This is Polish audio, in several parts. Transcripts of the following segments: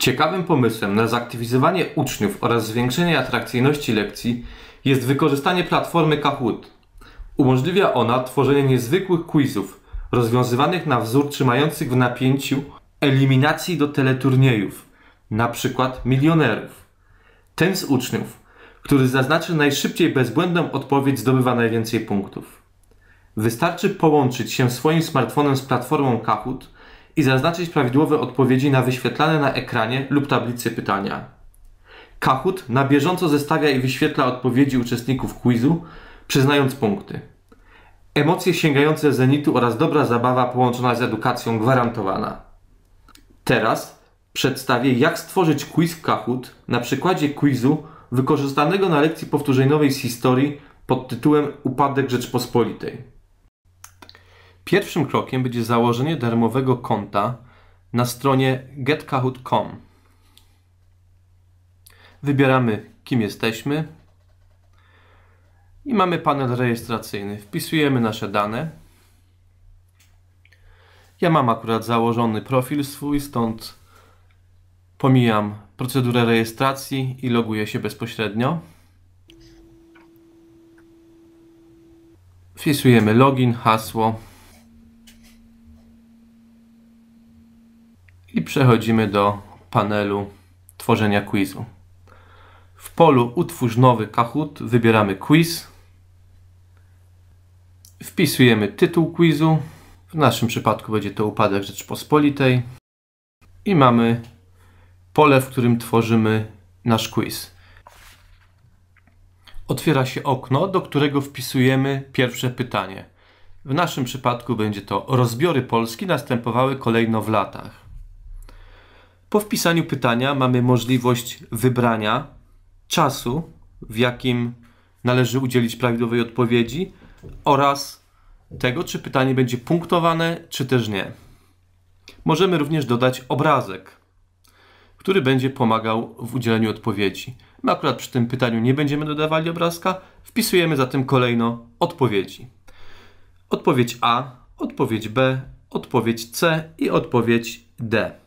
Ciekawym pomysłem na zaktywizowanie uczniów oraz zwiększenie atrakcyjności lekcji jest wykorzystanie platformy Kahoot. Umożliwia ona tworzenie niezwykłych quizów, rozwiązywanych na wzór trzymających w napięciu eliminacji do teleturniejów, np. milionerów. Ten z uczniów, który zaznaczy najszybciej bezbłędną odpowiedź, zdobywa najwięcej punktów. Wystarczy połączyć się swoim smartfonem z platformą Kahoot – i zaznaczyć prawidłowe odpowiedzi na wyświetlane na ekranie lub tablicy pytania. Kahoot na bieżąco zestawia i wyświetla odpowiedzi uczestników quizu, przyznając punkty. Emocje sięgające zenitu oraz dobra zabawa połączona z edukacją gwarantowana. Teraz przedstawię, jak stworzyć quiz w Kahoot na przykładzie quizu wykorzystanego na lekcji powtórzeniowej z historii pod tytułem Upadek Rzeczpospolitej. Pierwszym krokiem będzie założenie darmowego konta na stronie getkahoot.com. Wybieramy, kim jesteśmy i mamy panel rejestracyjny. Wpisujemy nasze dane. Ja mam akurat założony profil swój, stąd pomijam procedurę rejestracji i loguję się bezpośrednio. Wpisujemy login, hasło. i przechodzimy do panelu tworzenia quizu. W polu utwórz nowy Kahoot wybieramy quiz. Wpisujemy tytuł quizu. W naszym przypadku będzie to upadek Rzeczpospolitej. I mamy pole, w którym tworzymy nasz quiz. Otwiera się okno, do którego wpisujemy pierwsze pytanie. W naszym przypadku będzie to rozbiory Polski następowały kolejno w latach. Po wpisaniu pytania mamy możliwość wybrania czasu, w jakim należy udzielić prawidłowej odpowiedzi oraz tego, czy pytanie będzie punktowane, czy też nie. Możemy również dodać obrazek, który będzie pomagał w udzieleniu odpowiedzi. My akurat przy tym pytaniu nie będziemy dodawali obrazka, wpisujemy zatem kolejno odpowiedzi. Odpowiedź A, odpowiedź B, odpowiedź C i odpowiedź D.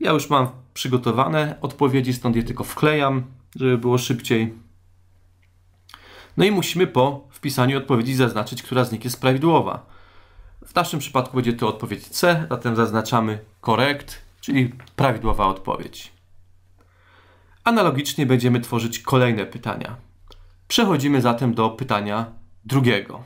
Ja już mam przygotowane odpowiedzi, stąd je tylko wklejam, żeby było szybciej. No i musimy po wpisaniu odpowiedzi zaznaczyć, która z nich jest prawidłowa. W naszym przypadku będzie to odpowiedź C, zatem zaznaczamy „korekt”, czyli prawidłowa odpowiedź. Analogicznie będziemy tworzyć kolejne pytania. Przechodzimy zatem do pytania drugiego.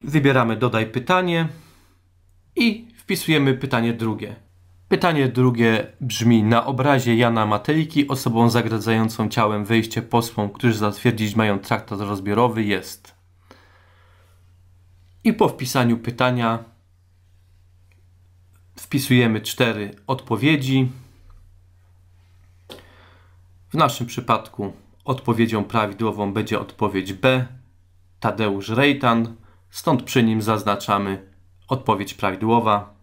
Wybieramy dodaj pytanie i wpisujemy pytanie drugie. Pytanie drugie brzmi: Na obrazie Jana Matejki osobą zagradzającą ciałem wejście posłom, którzy zatwierdzić mają traktat rozbiorowy, jest. I po wpisaniu pytania wpisujemy cztery odpowiedzi. W naszym przypadku odpowiedzią prawidłową będzie odpowiedź B, Tadeusz Rejtan, stąd przy nim zaznaczamy odpowiedź prawidłowa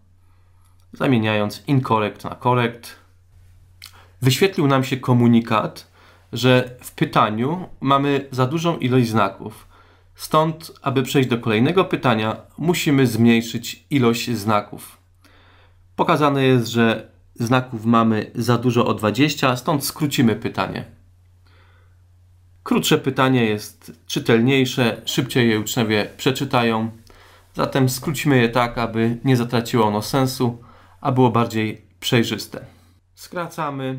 zamieniając incorrect na correct. Wyświetlił nam się komunikat, że w pytaniu mamy za dużą ilość znaków. Stąd, aby przejść do kolejnego pytania, musimy zmniejszyć ilość znaków. Pokazane jest, że znaków mamy za dużo o 20, stąd skrócimy pytanie. Krótsze pytanie jest czytelniejsze, szybciej je uczniowie przeczytają, zatem skrócimy je tak, aby nie zatraciło ono sensu a było bardziej przejrzyste. Skracamy.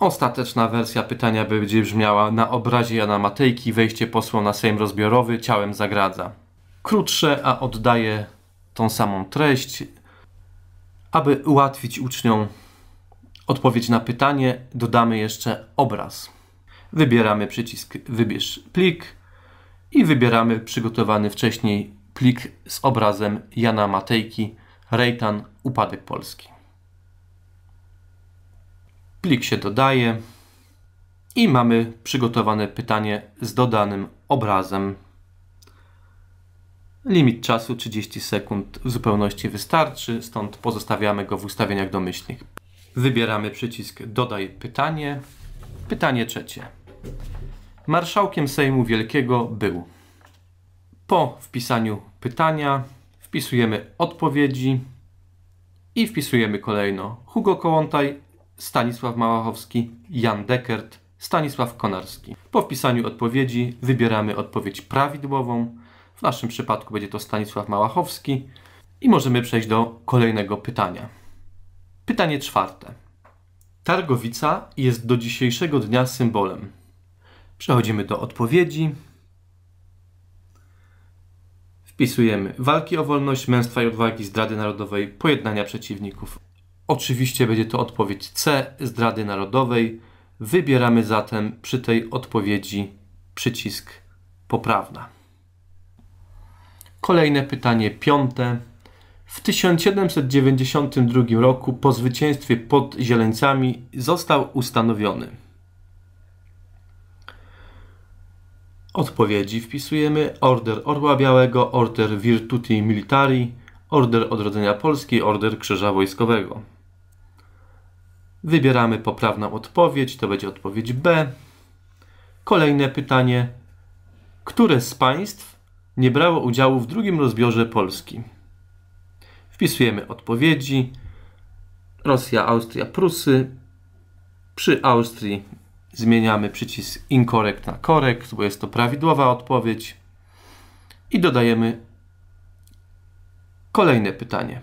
Ostateczna wersja pytania będzie brzmiała na obrazie Jana Matejki wejście posła na Sejm rozbiorowy ciałem zagradza. Krótsze, a oddaje tą samą treść, aby ułatwić uczniom odpowiedź na pytanie, dodamy jeszcze obraz. Wybieramy przycisk Wybierz plik i wybieramy przygotowany wcześniej plik z obrazem Jana Matejki Rejtan Upadek Polski. Plik się dodaje i mamy przygotowane pytanie z dodanym obrazem. Limit czasu 30 sekund w zupełności wystarczy, stąd pozostawiamy go w ustawieniach domyślnych. Wybieramy przycisk Dodaj pytanie. Pytanie trzecie. Marszałkiem Sejmu Wielkiego był. Po wpisaniu pytania wpisujemy odpowiedzi i wpisujemy kolejno Hugo Kołątaj, Stanisław Małachowski, Jan Dekert, Stanisław Konarski. Po wpisaniu odpowiedzi wybieramy odpowiedź prawidłową. W naszym przypadku będzie to Stanisław Małachowski. I możemy przejść do kolejnego pytania. Pytanie czwarte. Targowica jest do dzisiejszego dnia symbolem. Przechodzimy do odpowiedzi. Wpisujemy walki o wolność, męstwa i odwagi, zdrady narodowej, pojednania przeciwników. Oczywiście będzie to odpowiedź C zdrady narodowej. Wybieramy zatem przy tej odpowiedzi przycisk poprawna. Kolejne pytanie, piąte. W 1792 roku po zwycięstwie pod Zieleńcami został ustanowiony. Odpowiedzi wpisujemy Order Orła Białego, Order Virtuti Militari, Order Odrodzenia Polski, Order Krzyża Wojskowego. Wybieramy poprawną odpowiedź, to będzie odpowiedź B. Kolejne pytanie. Które z państw nie brało udziału w drugim rozbiorze Polski? Wpisujemy odpowiedzi. Rosja, Austria, Prusy. Przy Austrii zmieniamy przycisk incorrect na correct, bo jest to prawidłowa odpowiedź. I dodajemy kolejne pytanie.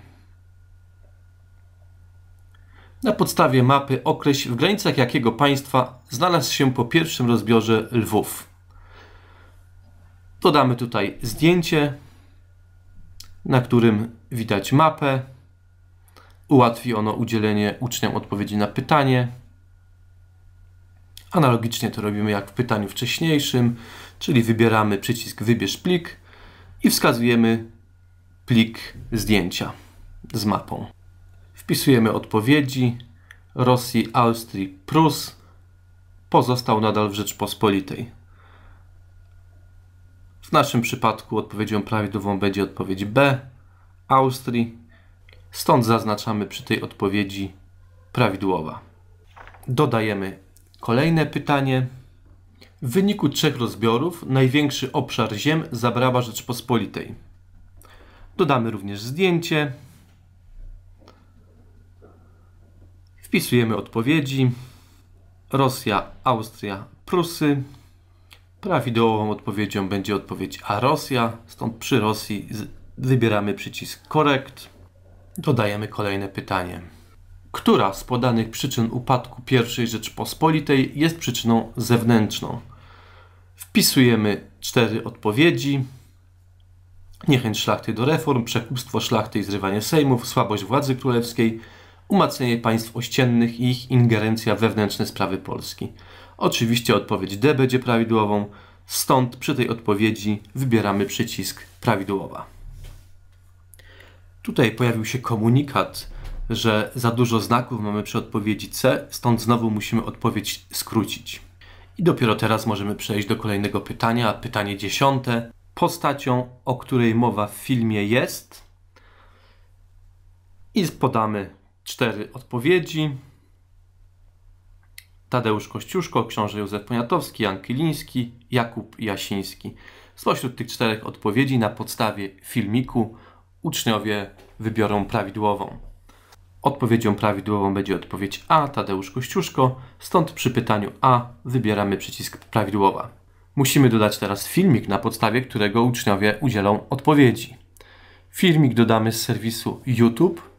Na podstawie mapy określ w granicach jakiego państwa znalazł się po pierwszym rozbiorze Lwów. Dodamy tutaj zdjęcie, na którym widać mapę. Ułatwi ono udzielenie uczniom odpowiedzi na pytanie. Analogicznie to robimy jak w pytaniu wcześniejszym, czyli wybieramy przycisk Wybierz plik i wskazujemy plik zdjęcia z mapą. Wpisujemy odpowiedzi. Rosji, Austrii, Prus. Pozostał nadal w Rzeczpospolitej. W naszym przypadku odpowiedzią prawidłową będzie odpowiedź B. Austrii. Stąd zaznaczamy przy tej odpowiedzi prawidłowa. Dodajemy kolejne pytanie. W wyniku trzech rozbiorów największy obszar ziem zabrała Rzeczpospolitej. Dodamy również zdjęcie. Wpisujemy odpowiedzi. Rosja, Austria, Prusy. Prawidłową odpowiedzią będzie odpowiedź A Rosja, stąd przy Rosji wybieramy przycisk Correct. Dodajemy kolejne pytanie. Która z podanych przyczyn upadku I Rzeczpospolitej jest przyczyną zewnętrzną? Wpisujemy cztery odpowiedzi. Niechęć szlachty do reform, przekupstwo szlachty i zrywanie sejmów, słabość władzy królewskiej, umacnianie państw ościennych i ich ingerencja w wewnętrzne sprawy Polski. Oczywiście odpowiedź D będzie prawidłową, stąd przy tej odpowiedzi wybieramy przycisk prawidłowa. Tutaj pojawił się komunikat, że za dużo znaków mamy przy odpowiedzi C, stąd znowu musimy odpowiedź skrócić. I dopiero teraz możemy przejść do kolejnego pytania, pytanie dziesiąte. Postacią, o której mowa w filmie jest i podamy cztery odpowiedzi. Tadeusz Kościuszko, książę Józef Poniatowski, Jan Kiliński, Jakub Jasiński. Spośród tych czterech odpowiedzi na podstawie filmiku uczniowie wybiorą prawidłową. Odpowiedzią prawidłową będzie odpowiedź A, Tadeusz Kościuszko, stąd przy pytaniu A wybieramy przycisk prawidłowa. Musimy dodać teraz filmik, na podstawie którego uczniowie udzielą odpowiedzi. Filmik dodamy z serwisu YouTube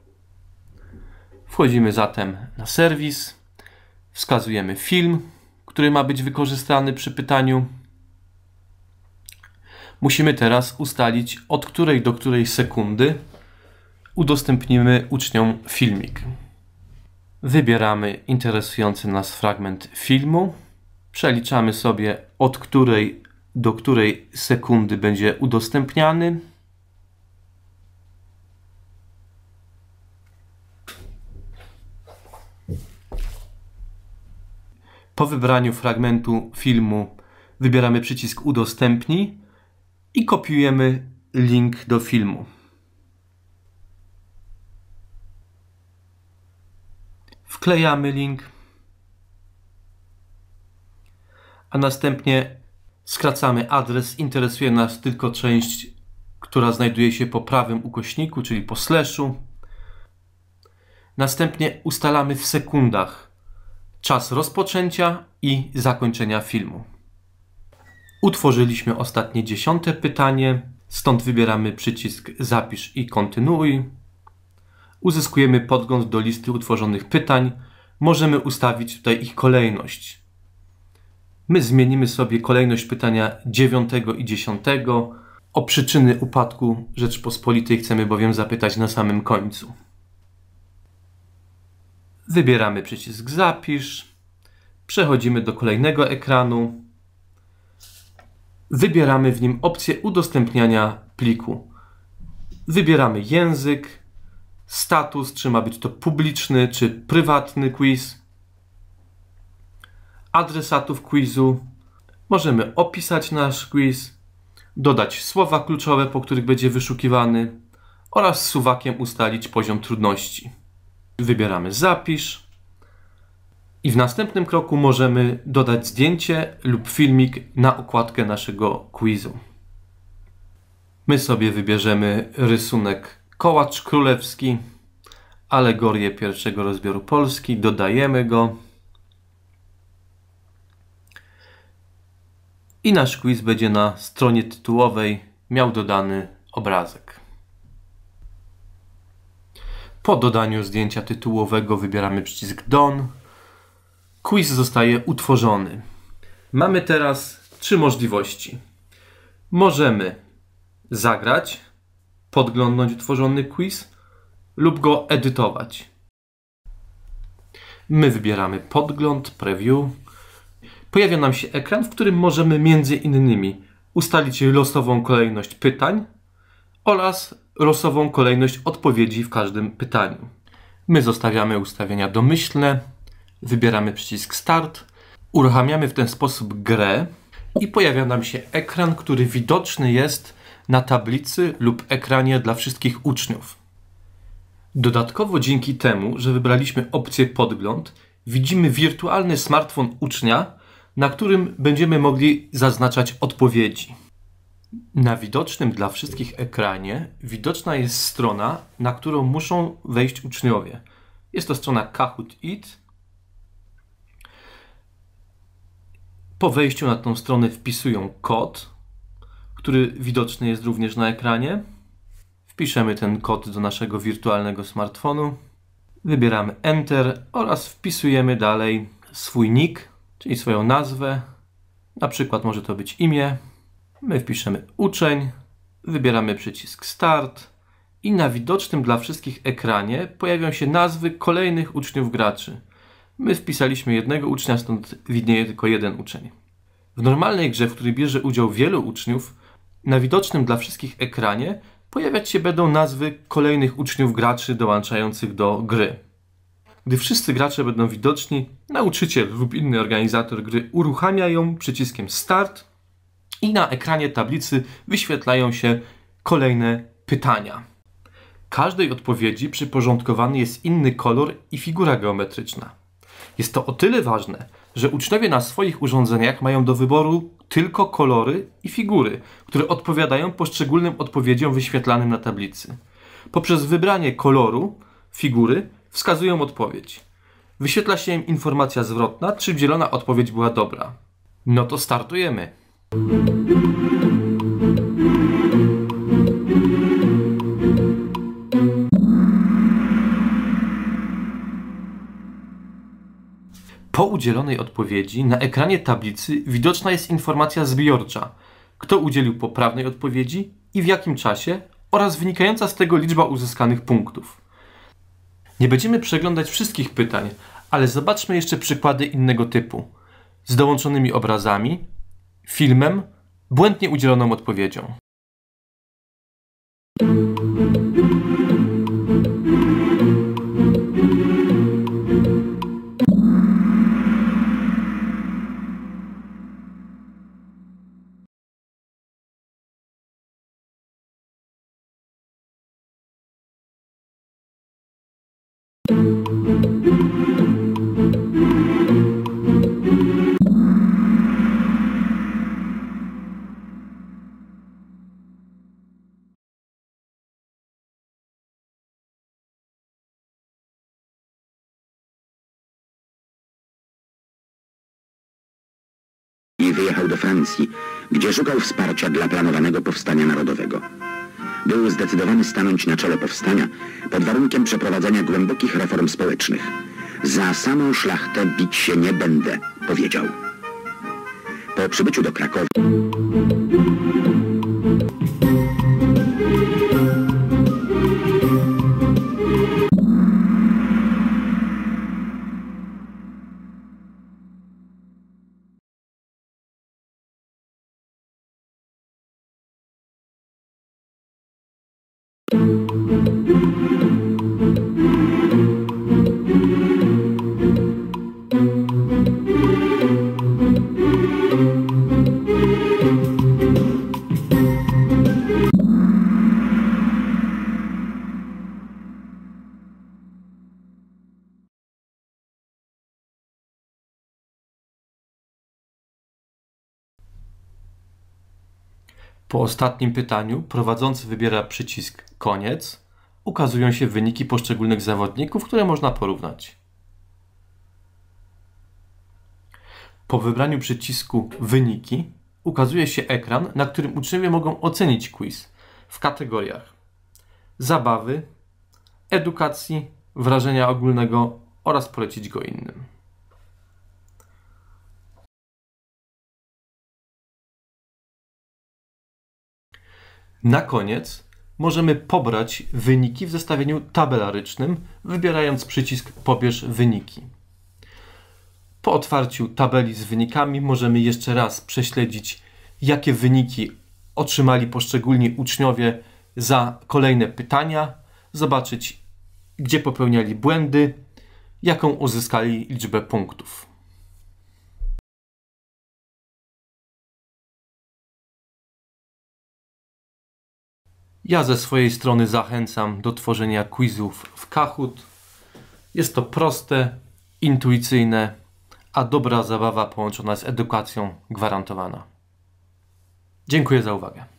Wchodzimy zatem na serwis, wskazujemy film, który ma być wykorzystany przy pytaniu. Musimy teraz ustalić, od której do której sekundy udostępnimy uczniom filmik. Wybieramy interesujący nas fragment filmu, przeliczamy sobie, od której do której sekundy będzie udostępniany. Po wybraniu fragmentu filmu wybieramy przycisk udostępnij i kopiujemy link do filmu. Wklejamy link, a następnie skracamy adres. Interesuje nas tylko część, która znajduje się po prawym ukośniku, czyli po slashu. Następnie ustalamy w sekundach czas rozpoczęcia i zakończenia filmu. Utworzyliśmy ostatnie dziesiąte pytanie, stąd wybieramy przycisk Zapisz i kontynuuj. Uzyskujemy podgląd do listy utworzonych pytań. Możemy ustawić tutaj ich kolejność. My zmienimy sobie kolejność pytania 9 i 10. O przyczyny upadku Rzeczpospolitej chcemy bowiem zapytać na samym końcu. Wybieramy przycisk zapisz. Przechodzimy do kolejnego ekranu. Wybieramy w nim opcję udostępniania pliku. Wybieramy język, status, czy ma być to publiczny czy prywatny quiz, adresatów quizu. Możemy opisać nasz quiz, dodać słowa kluczowe, po których będzie wyszukiwany oraz suwakiem ustalić poziom trudności. Wybieramy zapisz i w następnym kroku możemy dodać zdjęcie lub filmik na okładkę naszego quizu. My sobie wybierzemy rysunek kołacz królewski, alegorię pierwszego rozbioru Polski, dodajemy go. I nasz quiz będzie na stronie tytułowej miał dodany obrazek. Po dodaniu zdjęcia tytułowego wybieramy przycisk Done. Quiz zostaje utworzony. Mamy teraz trzy możliwości. Możemy zagrać, podglądnąć utworzony quiz lub go edytować. My wybieramy podgląd, preview. Pojawia nam się ekran, w którym możemy między innymi ustalić losową kolejność pytań oraz losową kolejność odpowiedzi w każdym pytaniu. My zostawiamy ustawienia domyślne, wybieramy przycisk Start, uruchamiamy w ten sposób grę i pojawia nam się ekran, który widoczny jest na tablicy lub ekranie dla wszystkich uczniów. Dodatkowo dzięki temu, że wybraliśmy opcję podgląd, widzimy wirtualny smartfon ucznia, na którym będziemy mogli zaznaczać odpowiedzi. Na widocznym dla wszystkich ekranie widoczna jest strona, na którą muszą wejść uczniowie. Jest to strona Kahoot It. Po wejściu na tą stronę wpisują kod, który widoczny jest również na ekranie. Wpiszemy ten kod do naszego wirtualnego smartfonu. Wybieramy Enter oraz wpisujemy dalej swój nick, czyli swoją nazwę. Na przykład może to być imię, My wpiszemy uczeń, wybieramy przycisk Start i na widocznym dla wszystkich ekranie pojawią się nazwy kolejnych uczniów graczy. My wpisaliśmy jednego ucznia, stąd widnieje tylko jeden uczeń. W normalnej grze, w której bierze udział wielu uczniów, na widocznym dla wszystkich ekranie pojawiać się będą nazwy kolejnych uczniów graczy dołączających do gry. Gdy wszyscy gracze będą widoczni, nauczyciel lub inny organizator gry uruchamia ją przyciskiem Start i na ekranie tablicy wyświetlają się kolejne pytania. Każdej odpowiedzi przyporządkowany jest inny kolor i figura geometryczna. Jest to o tyle ważne, że uczniowie na swoich urządzeniach mają do wyboru tylko kolory i figury, które odpowiadają poszczególnym odpowiedziom wyświetlanym na tablicy. Poprzez wybranie koloru figury wskazują odpowiedź. Wyświetla się im informacja zwrotna, czy wdzielona odpowiedź była dobra. No to startujemy. Po udzielonej odpowiedzi na ekranie tablicy widoczna jest informacja zbiorcza, kto udzielił poprawnej odpowiedzi i w jakim czasie oraz wynikająca z tego liczba uzyskanych punktów. Nie będziemy przeglądać wszystkich pytań, ale zobaczmy jeszcze przykłady innego typu, z dołączonymi obrazami filmem, błędnie udzieloną odpowiedzią. wyjechał do Francji, gdzie szukał wsparcia dla planowanego powstania narodowego. Był zdecydowany stanąć na czele powstania pod warunkiem przeprowadzenia głębokich reform społecznych. Za samą szlachtę bić się nie będę, powiedział. Po przybyciu do Krakowa... Po ostatnim pytaniu prowadzący wybiera przycisk Koniec. Ukazują się wyniki poszczególnych zawodników, które można porównać. Po wybraniu przycisku Wyniki ukazuje się ekran, na którym uczniowie mogą ocenić quiz w kategoriach zabawy, edukacji, wrażenia ogólnego oraz polecić go innym. Na koniec możemy pobrać wyniki w zestawieniu tabelarycznym, wybierając przycisk Pobierz wyniki. Po otwarciu tabeli z wynikami możemy jeszcze raz prześledzić, jakie wyniki otrzymali poszczególni uczniowie za kolejne pytania, zobaczyć, gdzie popełniali błędy, jaką uzyskali liczbę punktów. Ja ze swojej strony zachęcam do tworzenia quizów w Kahoot. Jest to proste, intuicyjne, a dobra zabawa połączona z edukacją gwarantowana. Dziękuję za uwagę.